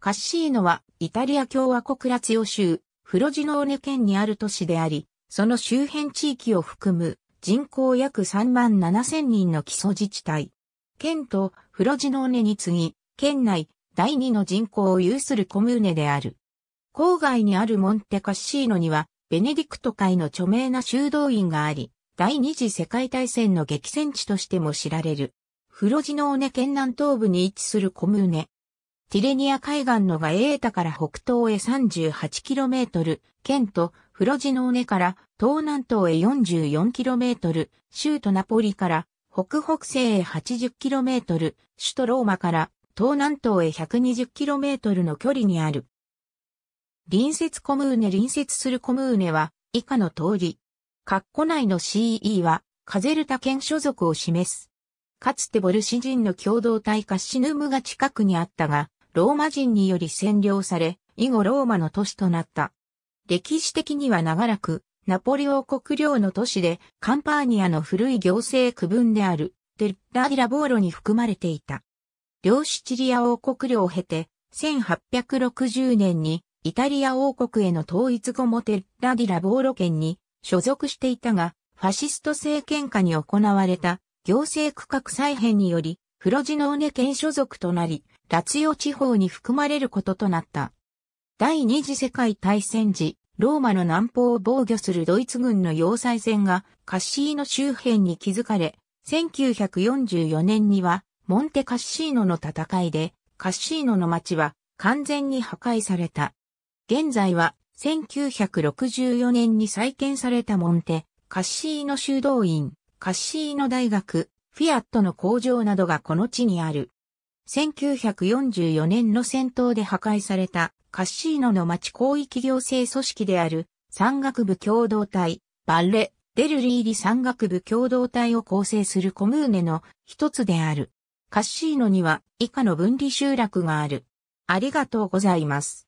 カッシーノはイタリア共和国ラツィオ州フロジノーネ県にある都市であり、その周辺地域を含む人口約3万7千人の基礎自治体。県とフロジノーネに次ぎ、県内第2の人口を有するコムーネである。郊外にあるモンテカッシーノには、ベネディクト会の著名な修道院があり、第二次世界大戦の激戦地としても知られる。フロジノーネ県南東部に位置するコムーネ、ティレニア海岸のガエータから北東へ 38km、県とフロジノーネから東南東へ 44km、州都ナポリから北北西へ 80km、首都ローマから東南東へ 120km の距離にある。隣接コムーネ隣接するコムーネは以下の通り。括弧内の CE はカゼルタ県所属を示す。かつてボルシ人の共同体カッシヌムが近くにあったが、ローマ人により占領され、以後ローマの都市となった。歴史的には長らく、ナポリ王国領の都市で、カンパーニアの古い行政区分である、テッラ・ディラボーロに含まれていた。両シチリア王国領を経て、1860年にイタリア王国への統一後もテッラ・ディラボーロ県に所属していたが、ファシスト政権下に行われた行政区画再編により、フロジノーネ県所属となり、ラツヨ地方に含まれることとなった。第二次世界大戦時、ローマの南方を防御するドイツ軍の要塞船がカッシーノ周辺に築かれ、1944年にはモンテカッシーノの戦いでカッシーノの町は完全に破壊された。現在は1964年に再建されたモンテ、カッシーノ修道院、カッシーノ大学、フィアットの工場などがこの地にある。1944年の戦闘で破壊されたカッシーノの町広域行政組織である山岳部共同体、バレ・デルリーリ山岳部共同体を構成するコムーネの一つである。カッシーノには以下の分離集落がある。ありがとうございます。